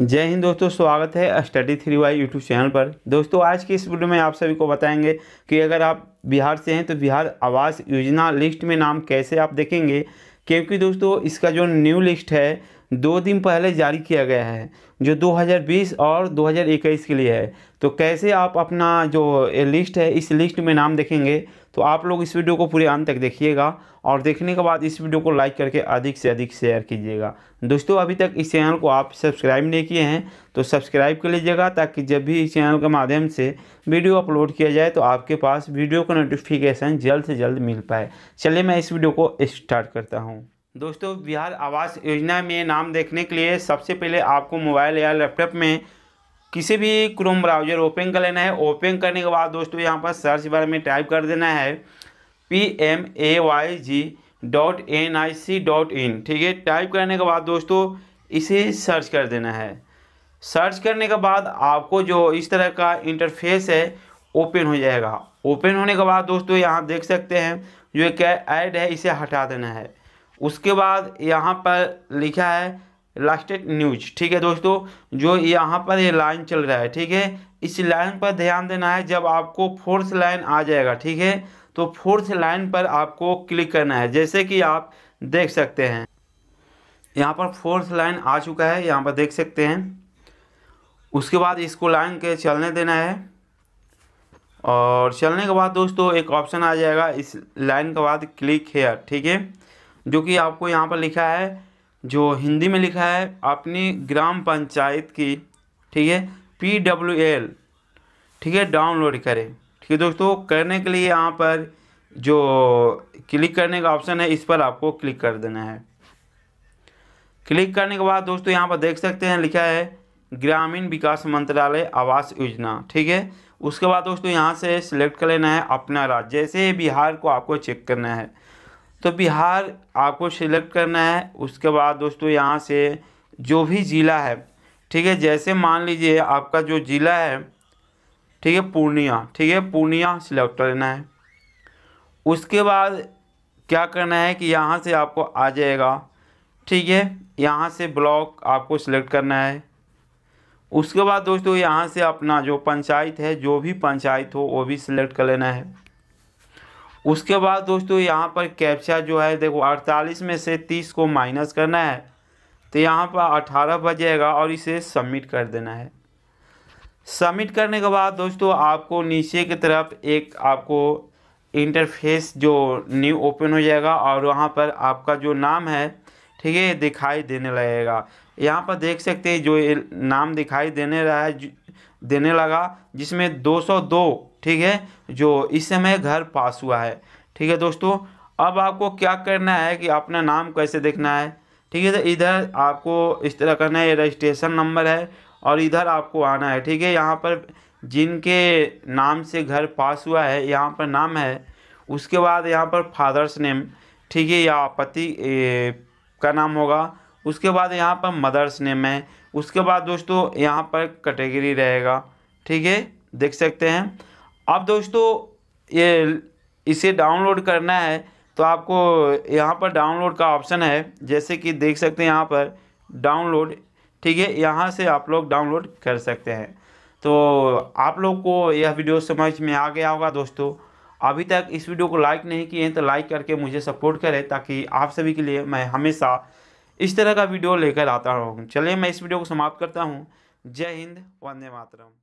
जय हिंद दोस्तों स्वागत है study three Y YouTube channel पर दोस्तों आज की इस वीडियो में आप सभी को बताएंगे कि अगर आप बिहार से हैं तो बिहार आवास योजना लिस्ट में नाम कैसे आप देखेंगे क्योंकि दोस्तों इसका जो न्यू लिस्ट है दो दिन पहले जारी किया गया है जो 2020 और 2021 के लिए है तो कैसे आप अपना जो लिस्ट है इस लिस्ट में नाम देखेंगे तो आप लोग इस वीडियो को पूरे अंत तक देखिएगा और देखने के बाद इस वीडियो को लाइक करके अधिक से अधिक शेयर कीजिएगा दोस्तों अभी तक इस चैनल को आप सब्सक्राइब नहीं किए हैं तो सब्सक्राइब कर लीजिएगा ताकि जब भी इस चैनल के माध्यम से वीडियो अपलोड किया जाए तो आपके पास वीडियो का नोटिफिकेशन जल्द से जल्द मिल पाए चलिए मैं इस वीडियो को स्टार्ट करता हूँ दोस्तों बिहार आवास योजना में नाम देखने के लिए सबसे पहले आपको मोबाइल या लैपटॉप में किसी भी क्रोम ब्राउजर ओपन कर लेना है ओपन करने के बाद दोस्तों यहाँ पर सर्च बार में टाइप कर देना है P M A Y G dot N I C dot in ठीक है टाइप करने के बाद दोस्तों इसे सर्च कर देना है सर्च करने के बाद आपको जो इस तरह का इंटरफेस है ओपन हो जाएगा ओपन होने के बाद दोस्तों यहाँ देख सकते हैं जो एक ऐड है इसे हटा देना है उसके बाद यहाँ पर लिखा है लास्टेड न्यूज ठीक है दोस्तों जो यहाँ पर ये लाइन चल रहा है ठीक है इस लाइन पर ध्यान देना है जब आपको फोर्थ लाइन आ जाएगा ठीक है तो फोर्थ लाइन पर आपको क्लिक करना है जैसे कि आप देख सकते हैं यहाँ पर फोर्थ लाइन आ चुका है यहाँ पर देख सकते हैं उसके बाद इसको लाइन के चलने देना है और चलने के बाद दोस्तों एक ऑप्शन आ जाएगा इस लाइन के बाद क्लिक हेयर ठीक है जो कि आपको यहाँ पर लिखा है जो हिंदी में लिखा है अपनी ग्राम पंचायत की ठीक है पी डब्ल्यू एल ठीक है डाउनलोड करें ठीक है दोस्तों करने के लिए यहाँ पर जो क्लिक करने का ऑप्शन है इस पर आपको क्लिक कर देना है क्लिक करने के बाद दोस्तों यहाँ पर देख सकते हैं लिखा है ग्रामीण विकास मंत्रालय आवास योजना ठीक है उसके बाद दोस्तों यहाँ से सिलेक्ट कर लेना है अपना राज्य जैसे बिहार को आपको चेक करना है तो बिहार आपको सिलेक्ट करना है उसके बाद दोस्तों यहाँ से जो भी ज़िला है ठीक है जैसे मान लीजिए आपका जो ज़िला है ठीक है पूर्णिया ठीक है पूर्णिया सिलेक्ट करना है उसके बाद क्या करना है कि यहाँ से आपको आ जाएगा ठीक है यहाँ से ब्लॉक आपको सिलेक्ट करना है उसके बाद दोस्तों यहाँ से अपना जो पंचायत है जो भी पंचायत हो वो भी सिलेक्ट कर लेना है उसके बाद दोस्तों यहाँ पर कैप्चा जो है देखो अड़तालीस में से तीस को माइनस करना है तो यहाँ पर अठारह बच जाएगा और इसे सबमिट कर देना है सबमिट करने के बाद दोस्तों आपको नीचे की तरफ एक आपको इंटरफेस जो न्यू ओपन हो जाएगा और वहाँ पर आपका जो नाम है ठीक है दिखाई देने लगेगा यहाँ पर देख सकते हैं जो नाम दिखाई देने रहा है देने लगा जिसमें 202 ठीक है जो इस समय घर पास हुआ है ठीक है दोस्तों अब आपको क्या करना है कि अपना नाम कैसे देखना है ठीक है तो इधर आपको इस तरह करना है रजिस्ट्रेशन नंबर है और इधर आपको आना है ठीक है यहाँ पर जिनके नाम से घर पास हुआ है यहाँ पर नाम है उसके बाद यहाँ पर फादर्स नेम ठीक है या पति का नाम होगा उसके बाद यहाँ पर मदर्स नेम है उसके बाद दोस्तों यहाँ पर कैटेगरी रहेगा ठीक है देख सकते हैं अब दोस्तों ये इसे डाउनलोड करना है तो आपको यहाँ पर डाउनलोड का ऑप्शन है जैसे कि देख सकते हैं यहाँ पर डाउनलोड ठीक है यहाँ से आप लोग डाउनलोड कर सकते हैं तो आप लोग को यह वीडियो समझ में आ गया होगा दोस्तों अभी तक इस वीडियो को लाइक नहीं किए हैं तो लाइक करके मुझे सपोर्ट करें ताकि आप सभी के लिए मैं हमेशा इस तरह का वीडियो लेकर आता हूँ चलिए मैं इस वीडियो को समाप्त करता हूँ जय हिंद वंदे मातरम